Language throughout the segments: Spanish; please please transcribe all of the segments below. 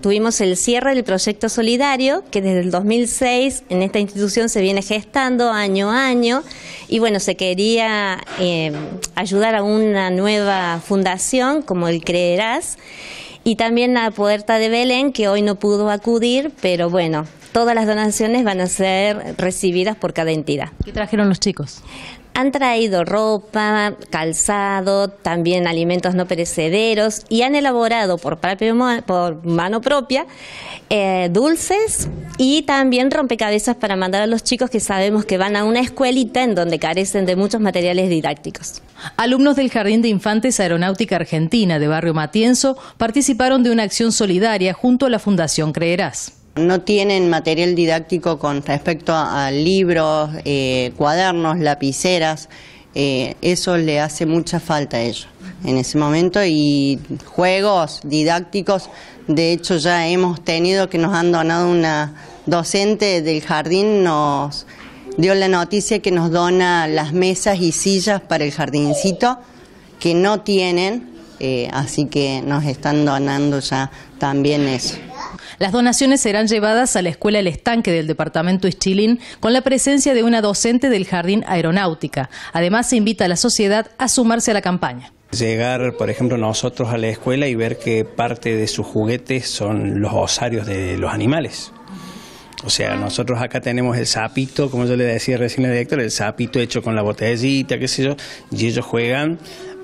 tuvimos el cierre del proyecto solidario que desde el 2006 en esta institución se viene gestando año a año y bueno, se quería eh, ayudar a una nueva fundación como el Creerás y también a Puerta de Belén que hoy no pudo acudir, pero bueno, todas las donaciones van a ser recibidas por cada entidad. ¿Qué trajeron los chicos? Han traído ropa, calzado, también alimentos no perecederos y han elaborado por, mano propia eh, dulces y también rompecabezas para mandar a los chicos que sabemos que van a una escuelita en donde carecen de muchos materiales didácticos. Alumnos del Jardín de Infantes Aeronáutica Argentina de Barrio Matienzo participaron de una acción solidaria junto a la Fundación Creerás. No tienen material didáctico con respecto a, libros, eh, cuadernos, lapiceras. Eh, eso le hace mucha falta a ellos en ese momento y juegos didácticos. De hecho, ya hemos tenido que nos han donado una docente del jardín, nos dio la noticia que nos dona las mesas y sillas para el jardincito que no tienen, eh, así que nos están donando ya también eso. Las donaciones serán llevadas a la Escuela El Estanque del Departamento Ischilín con la presencia de una docente del Jardín Aeronáutica. Además, se invita a la sociedad a sumarse a la campaña. Llegar, por ejemplo, nosotros a la escuela y ver que parte de sus juguetes son los osarios de los animales. O sea, nosotros acá tenemos el sapito, como yo le decía recién al director, el sapito hecho con la botellita, qué sé yo, y ellos juegan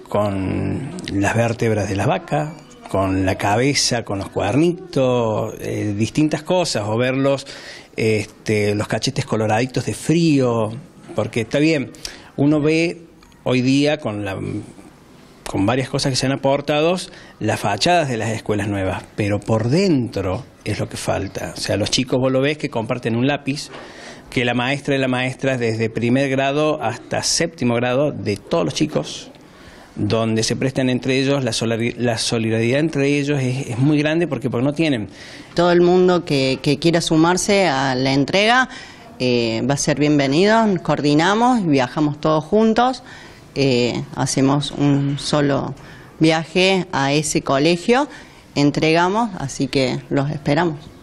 con las vértebras de la vaca, con la cabeza, con los cuadernitos, eh, distintas cosas, o verlos este, los cachetes coloraditos de frío, porque está bien, uno ve hoy día con con varias cosas que se han aportado, las fachadas de las escuelas nuevas, pero por dentro es lo que falta. O sea, los chicos vos lo ves que comparten un lápiz, que la maestra y la maestra desde primer grado hasta séptimo grado de todos los chicos donde se prestan entre ellos, la, solidaridad entre ellos es, muy grande porque, porque no tienen. Todo el mundo que, que quiera sumarse a la entrega eh, va a ser bienvenido, nos coordinamos, viajamos todos juntos, eh, hacemos un solo viaje a ese colegio, entregamos, así que los esperamos.